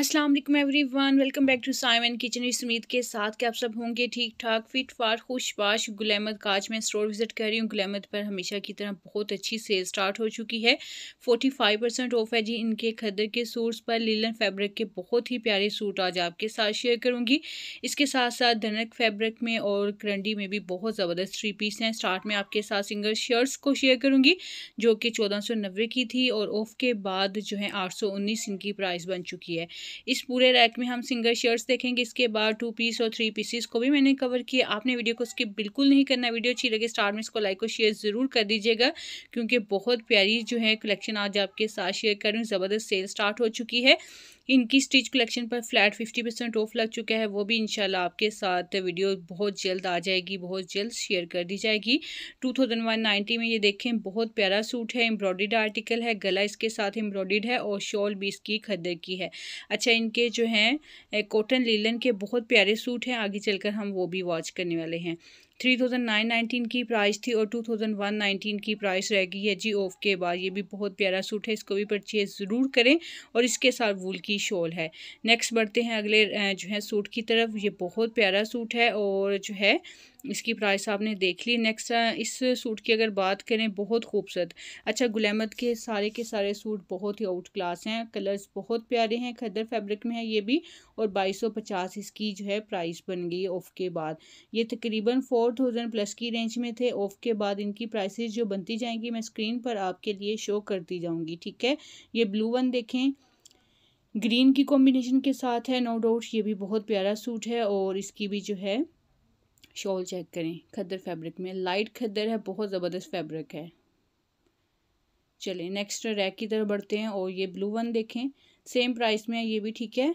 Aslam every one welcome back to Simon kitchen इस उम्मीद के साथ कि आप सब होंगे ठीक ठाक फिट फाट खुशबाश गुलैमद का काज मैं स्टोर विज़िट कर रही हूँ गुलैमद पर हमेशा की तरह बहुत अच्छी सेल स्टार्ट हो चुकी है 45 परसेंट ऑफ है जी इनके खदर के सूट्स पर लीलन फैब्रिक के बहुत ही प्यारे सूट आज आपके साथ शेयर करूँगी इसके साथ साथ धनक फैब्रिक में और करंडी में भी बहुत ज़बरदस्त थ्री पीस हैं स्टार्ट में आपके साथ सिंगल शर्ट्स को शेयर करूँगी जो कि चौदह की थी और ऑफ के बाद जो है आठ इनकी प्राइस बन चुकी है इस पूरे रैक में हम सिंगल शर्ट्स देखेंगे इसके बाद टू पीस और थ्री पीसीस को भी मैंने कवर किया आपने वीडियो को स्किप बिल्कुल नहीं करना वीडियो अच्छी लगे स्टार में इसको लाइक और शेयर ज़रूर कर दीजिएगा क्योंकि बहुत प्यारी जो है कलेक्शन आज आपके साथ शेयर करूँ ज़बरदस्त सेल स्टार्ट हो चुकी है इनकी स्टिच कलेक्शन पर फ्लैट फिफ्टी परसेंट ऑफ लग चुका है वो भी इंशाल्लाह आपके साथ वीडियो बहुत जल्द आ जाएगी बहुत जल्द शेयर कर दी जाएगी टू थाउजेंड वन नाइन्टी में ये देखें बहुत प्यारा सूट है एम्ब्रॉयड आर्टिकल है गला इसके साथ एम्ब्रॉयड है और शॉल भी इसकी खदर की है अच्छा इनके जो हैं कॉटन लीलन के बहुत प्यारे सूट हैं आगे चलकर हम वो भी वॉच करने वाले हैं थ्री थाउजेंड नाइन नाइनटीन की प्राइस थी और टू थाउजेंड वन नाइनटीन की प्राइस रह गई है जी ऑफ के बाद ये भी बहुत प्यारा सूट है इसको भी परचेज ज़रूर करें और इसके साथ वूल की शॉल है नेक्स्ट बढ़ते हैं अगले जो है सूट की तरफ ये बहुत प्यारा सूट है और जो है इसकी प्राइस आपने देख ली नेक्स्ट इस सूट की अगर बात करें बहुत खूबसूरत अच्छा गुलामत के सारे के सारे सूट बहुत ही आउट क्लास हैं कलर्स बहुत प्यारे हैं खदर फैब्रिक में है ये भी और बाईस सौ पचास इसकी जो है प्राइस बन गई ऑफ के बाद ये तकरीबन फोर थाउजेंड प्लस की रेंज में थे ऑफ के बाद इनकी प्राइसेस जो बनती जाएंगी मैं स्क्रीन पर आपके लिए शो करती जाऊँगी ठीक है ये ब्लू वन देखें ग्रीन की कॉम्बिनेशन के साथ है नो डाउट ये भी बहुत प्यारा सूट है और इसकी भी जो है शॉल चेक करें खद्दर फैब्रिक में लाइट खद्दर है बहुत ज़बरदस्त फैब्रिक है चलिए नेक्स्ट रैक की तरफ बढ़ते हैं और ये ब्लू वन देखें सेम प्राइस में है ये भी ठीक है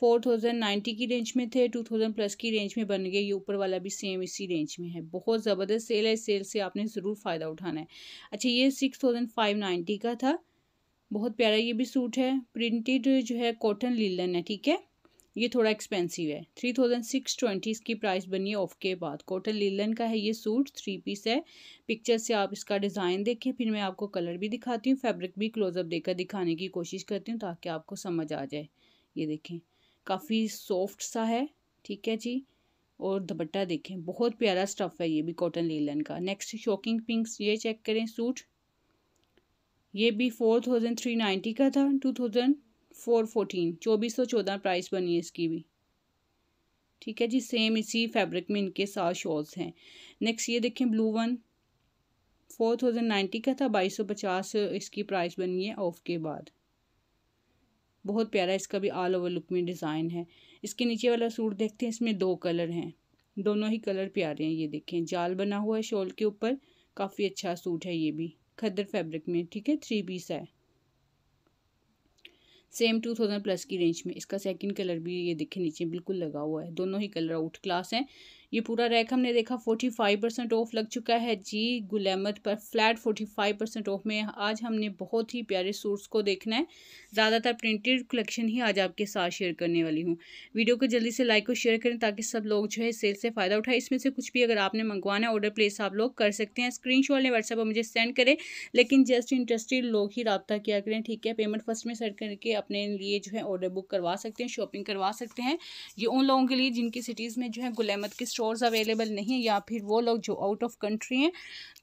फोर थाउजेंड नाइन्टी की रेंज में थे टू थाउजेंड प्लस की रेंज में बन गए ये ऊपर वाला भी सेम इसी रेंज में है बहुत ज़बरदस्त सेल है सेल से आपने ज़रूर फ़ायदा उठाना है अच्छा ये सिक्स थाउजेंड फाइव नाइन्टी का था बहुत प्यारा ये भी सूट है प्रिंटेड जो है कॉटन लीलन है ठीक है ये थोड़ा एक्सपेंसिव है थ्री थाउजेंड सिक्स ट्वेंटी इसकी प्राइस बनी है ऑफ के बाद कॉटन लीलन का है ये सूट थ्री पीस है पिक्चर से आप इसका डिज़ाइन देखें फिर मैं आपको कलर भी दिखाती हूँ फैब्रिक भी क्लोजअप देकर दिखाने की कोशिश करती हूँ ताकि आपको समझ आ जाए ये देखें काफ़ी सॉफ्ट सा है ठीक है जी और दुपट्टा देखें बहुत प्यारा स्टफ़ है ये भी कॉटन लीलन का नेक्स्ट शॉकिंग पिंक्स ये चेक करें सूट ये भी फोर थाउजेंड थ्री नाइन्टी का था टू थाउजेंड फोर फोर्टीन चौबीस सौ चौदह प्राइस बनी है इसकी भी ठीक है जी सेम इसी फैब्रिक में इनके साथ शॉल्स हैं नेक्स्ट ये देखें blue one four thousand ninety का था बाईस सौ पचास इसकी प्राइस बनी है ऑफ के बाद बहुत प्यारा इसका भी ऑल ओवर लुक में डिज़ाइन है इसके नीचे वाला सूट देखते हैं इसमें दो कलर हैं दोनों ही कलर प्यारे हैं ये देखें जाल बना हुआ है शॉल के ऊपर काफ़ी अच्छा सूट है ये भी खद्दर फैब्रिक में ठीक है थ्री पीस है सेम टू थाउजेंड प्लस की रेंज में इसका सेकंड कलर भी ये देखिए नीचे बिल्कुल लगा हुआ है दोनों ही कलर आउट क्लास हैं ये पूरा रैक हमने देखा फोर्टी फाइव परसेंट ऑफ लग चुका है जी गुलेमत पर flat forty five percent off में आज हमने बहुत ही प्यारे सूट्स को देखना है ज़्यादातर प्रिंटेड कलेक्शन ही आज आपके साथ शेयर करने वाली हूँ वीडियो को जल्दी से लाइक और शेयर करें ताकि सब लोग जो है सेल से फ़ायदा उठाए इसमें से कुछ भी अगर आपने मंगवाना है ऑर्डर प्लेस आप लोग कर सकते हैं स्क्रीन शॉट लें व्हाट्सएप पर मुझे सेंड करें लेकिन जस्ट इंटरेस्टेड लोग ही रबता किया करें ठीक है पेमेंट फर्स्ट में सेट करके अपने लिए जो है ऑर्डर बुक करवा सकते हैं शॉपिंग करवा सकते हैं ये उन लोगों के लिए जिनकी सिटीज़ में जो है गुलेमत की स्टोर्स अवेलेबल नहीं या फिर वो लोग जो आउट ऑफ कंट्री हैं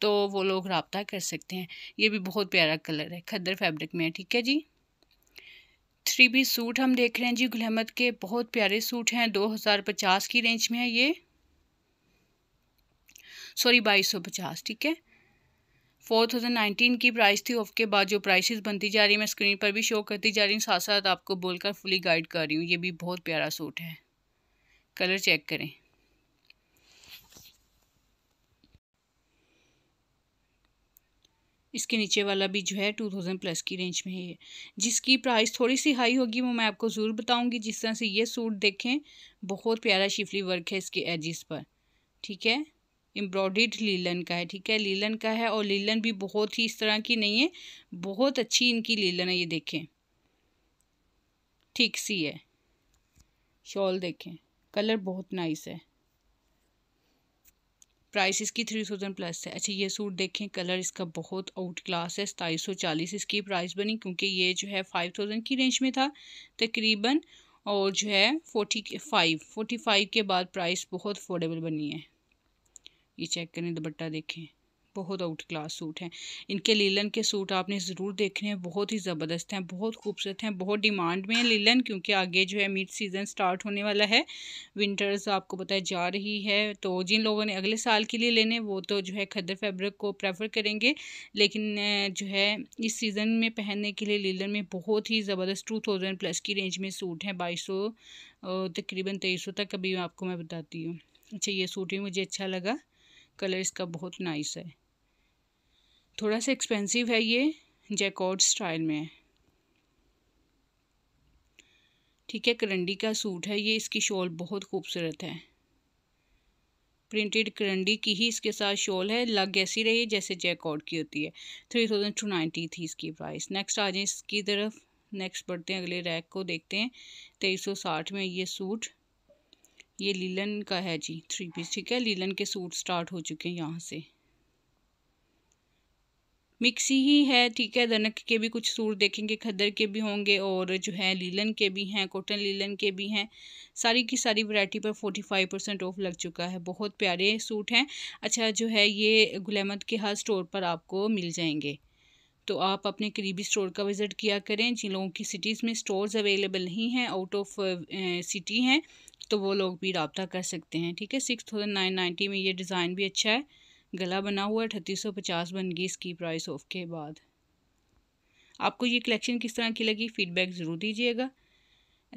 तो वो लोग रबता कर सकते हैं ये भी बहुत प्यारा कलर है खद्दर फैब्रिक में है ठीक है जी थ्री बी सूट हम देख रहे हैं जी गुलहमद के बहुत प्यारे सूट हैं दो हज़ार पचास की रेंज में है ये सॉरी बाईस सौ पचास ठीक है फोर थाउजेंड नाइनटीन की प्राइस थी ऑफ के बाद जो प्राइसेस बनती जा रही है मैं स्क्रीन पर भी शो करती जा रही हूँ साथ साथ आपको बोलकर फुली गाइड कर रही हूँ ये भी बहुत प्यारा सूट है कलर चेक करें इसके नीचे वाला भी जो है टू थाउजेंड प्लस की रेंज में है जिसकी प्राइस थोड़ी सी हाई होगी वो मैं आपको ज़रूर बताऊँगी जिस तरह से ये सूट देखें बहुत प्यारा शिफली वर्क है इसके एजिस पर ठीक है एम्ब्रॉयड लीलन का है ठीक है लीलन का है और लीलन भी बहुत ही इस तरह की नहीं है बहुत अच्छी इनकी लीलन है ये देखें ठीक सी है शॉल देखें कलर बहुत नाइस है प्राइस इसकी थ्री थाउजेंड प्लस है अच्छा ये सूट देखें कलर इसका बहुत आउट क्लास है सताईस सौ चालीस इसकी प्राइस बनी क्योंकि ये जो है फाइव थाउजेंड की रेंज में था तकरीबन और जो है फोर्टी फाइव फोर्टी फाइव के बाद प्राइस बहुत अफोर्डेबल बनी है ये चेक करें दुपट्टा देखें बहुत आउट क्लास सूट हैं इनके लीलन के सूट आपने ज़रूर देखने हैं बहुत ही ज़बरदस्त हैं बहुत खूबसूरत हैं बहुत डिमांड में हैं लीलन क्योंकि आगे जो है मिड सीज़न स्टार्ट होने वाला है विंटर्स आपको है जा रही है तो जिन लोगों ने अगले साल के लिए लेने वो तो जो है खदर फैब्रिक को प्रेफर करेंगे लेकिन जो है इस सीज़न में पहनने के लिए लीलन में बहुत ही ज़बरदस्त टू थाउजेंड प्लस की रेंज में सूट हैं बाईस सौ तकरीबन तेईस सौ तक अभी आपको मैं बताती हूँ अच्छा ये सूट भी मुझे अच्छा लगा कलर इसका बहुत नाइस है थोड़ा सा एक्सपेंसिव है ये जैकॉर्ड स्टाइल में है ठीक है करंडी का सूट है ये इसकी शॉल बहुत खूबसूरत है प्रिंटेड करंडी की ही इसके साथ शॉल है लग ऐसी रही जैसे जैकॉर्ड की होती है थ्री थाउजेंड टू नाइन्टी थी इसकी प्राइस नेक्स्ट आ जाए इसकी तरफ नेक्स्ट बढ़ते हैं अगले रैक को देखते हैं तेईस सौ साठ में ये सूट ये लीलन का है जी थ्री पीस ठीक है लीलन के सूट स्टार्ट हो चुके हैं यहाँ से मिक्सी ही है ठीक है दनक के भी कुछ सूट देखेंगे खदर के भी होंगे और जो है लीलन के भी हैं कॉटन लीलन के भी हैं सारी की सारी वैरायटी पर फोर्टी फाइव परसेंट ऑफ लग चुका है बहुत प्यारे सूट हैं अच्छा जो है ये गुलेमत के हर स्टोर पर आपको मिल जाएंगे तो आप अपने करीबी स्टोर का विज़िट किया करें जिन लोगों की सिटीज़ में स्टोर अवेलेबल नहीं हैं आउट ऑफ सिटी हैं तो वो लोग भी रबता कर सकते हैं ठीक है सिक्स थाउजेंड नाइन नाइन्टी में ये डिज़ाइन भी अच्छा है गला बना हुआ है अठतीस सौ पचास बन गई इसकी प्राइस ऑफ के बाद आपको ये कलेक्शन किस तरह की लगी फ़ीडबैक ज़रूर दीजिएगा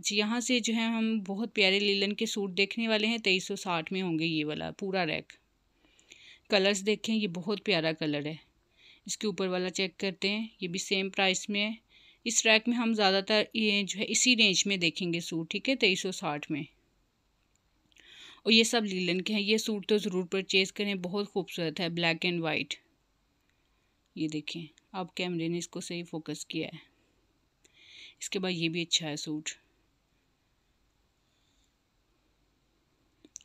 अच्छा यहाँ से जो है हम बहुत प्यारे लीलन के सूट देखने वाले हैं तेईस सौ साठ में होंगे ये वाला पूरा रैक कलर्स देखें ये बहुत प्यारा कलर है इसके ऊपर वाला चेक करते हैं ये भी सेम प्राइस में है इस रैक में हम ज़्यादातर ये जो है इसी रेंज में देखेंगे सूट ठीक है तेईस सौ साठ में और ये सब लीलन के हैं ये सूट तो ज़रूर परचेज़ करें बहुत खूबसूरत है ब्लैक एंड वाइट ये देखें अब कैमरे ने इसको सही फोकस किया है इसके बाद ये भी अच्छा है सूट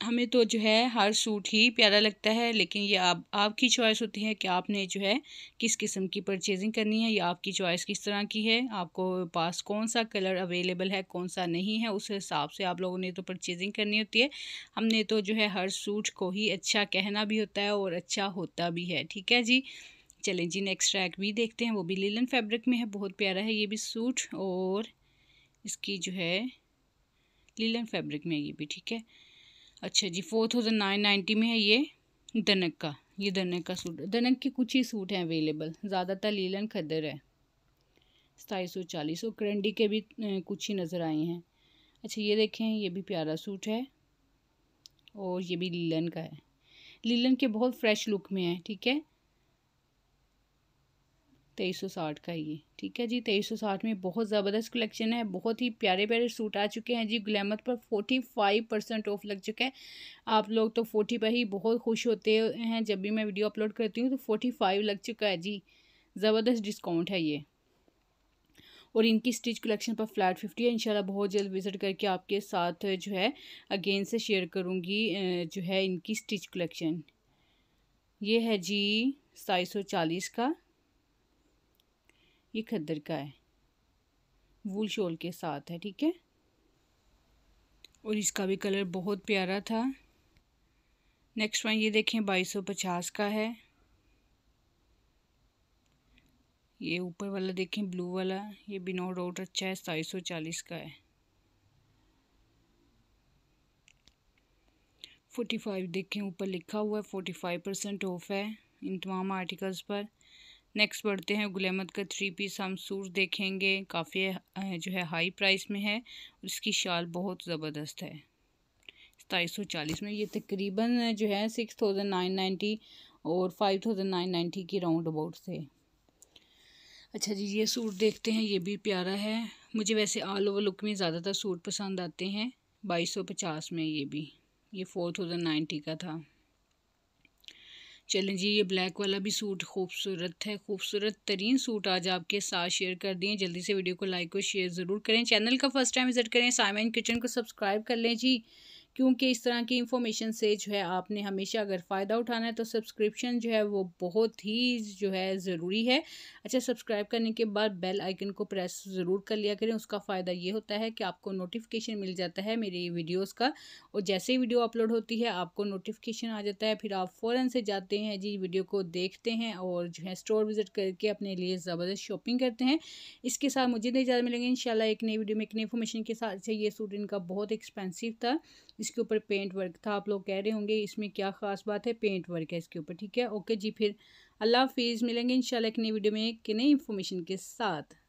हमें तो जो है हर सूट ही प्यारा लगता है लेकिन ये आप आपकी चॉइस होती है कि आपने जो है किस किस्म की परचेजिंग करनी है या आपकी चॉइस किस तरह की है आपको पास कौन सा कलर अवेलेबल है कौन सा नहीं है उस हिसाब से आप लोगों ने तो परचेजिंग करनी होती है हमने तो जो है हर सूट को ही अच्छा कहना भी होता है और अच्छा होता भी है ठीक है जी चलें जी नेक्स्ट ट्रैक भी देखते हैं वो भी लीलन फैब्रिक में है बहुत प्यारा है ये भी सूट और इसकी जो है लीलन फैब्रिक में ये भी ठीक है अच्छा जी फोर थाउजेंड नाइन नाइन्टी में है ये दनक का ये दनक का सूट दनक के कुछ ही सूट हैं अवेलेबल ज़्यादातर लीलन खदर है सताईस सौ चालीस और करंडी के भी कुछ ही नज़र आए हैं अच्छा ये देखें ये भी प्यारा सूट है और ये भी लीलन का है लीलन के बहुत फ्रेश लुक में है ठीक है तेईस सौ साठ का ये ठीक है जी तेईस सौ साठ में बहुत ज़बरदस्त कलेक्शन है बहुत ही प्यारे प्यारे सूट आ चुके हैं जी ग्लैमर पर फोर्टी फाइव परसेंट ऑफ लग चुका है आप लोग तो फोर्टी पर ही बहुत खुश होते हैं जब भी मैं वीडियो अपलोड करती हूँ तो फोर्टी फाइव लग चुका है जी ज़बरदस्त डिस्काउंट है ये और इनकी स्टिच कलेक्शन पर फ्लैट फिफ्टी है इंशाल्लाह बहुत जल्द विज़िट करके आपके साथ जो है अगेन से शेयर करूँगी जो है इनकी स्टिच कलेक्शन ये है जी सताईस सौ चालीस का ये खद्दर का है वूल शॉल के साथ है ठीक है और इसका भी कलर बहुत प्यारा था नेक्स्ट वन ये देखें बाईस सौ पचास का है ये ऊपर वाला देखें ब्लू वाला ये बिनो रोड अच्छा है सताईस सौ चालीस का है फोर्टी फाइव देखें ऊपर लिखा हुआ है फोर्टी फाइव परसेंट ऑफ है इन तमाम आर्टिकल्स पर नेक्स्ट बढ़ते हैं गुल अहमद का थ्री पीस हम सूट देखेंगे काफ़ी जो है हाई प्राइस में है इसकी शाल बहुत ज़बरदस्त है सताईस सौ चालीस में ये तकरीबन जो है सिक्स थाउजेंड नाइन नाइन्टी और फाइव थाउजेंड नाइन नाइन्टी की राउंड अबाउट से अच्छा जी ये सूट देखते हैं ये भी प्यारा है मुझे वैसे ऑल ओवर लुक में ज़्यादातर सूट पसंद आते हैं बाईस सौ पचास में ये भी ये फोर थाउजेंड नाइन्टी का था चलें जी ये ब्लैक वाला भी सूट खूबसूरत है खूबसूरत तरीन सूट आज आपके साथ शेयर कर दिए जल्दी से वीडियो को लाइक और शेयर ज़रूर करें चैनल का फर्स्ट टाइम विज़िट करें साइमन किचन को सब्सक्राइब कर लें जी क्योंकि इस तरह की इंफॉर्मेशन से जो है आपने हमेशा अगर फ़ायदा उठाना है तो सब्सक्रिप्शन जो है वो बहुत ही जो है ज़रूरी है अच्छा सब्सक्राइब करने के बाद बेल आइकन को प्रेस ज़रूर कर लिया करें उसका फ़ायदा ये होता है कि आपको नोटिफिकेशन मिल जाता है मेरी वीडियोज़ का और जैसे ही वीडियो अपलोड होती है आपको नोटिफिकेशन आ जाता है फिर आप फ़ौरन से जाते हैं जी वीडियो को देखते हैं और जो है स्टोर विज़िट करके अपने लिए ज़बरदस्त शॉपिंग करते हैं इसके साथ मुझे नहीं ज़्यादा मिलेंगे इन एक नई वीडियो में एक नई इन्फॉर्मेशन के साथ अच्छा, ये सूट इनका बहुत एक्सपेंसिव था इसके ऊपर पेंट वर्क था आप लोग कह रहे होंगे इसमें क्या ख़ास बात है पेंट वर्क है इसके ऊपर ठीक है ओके जी फिर अल्लाह हाफिज़ मिलेंगे इन एक नई वीडियो में एक नई इन्फॉर्मेशन के साथ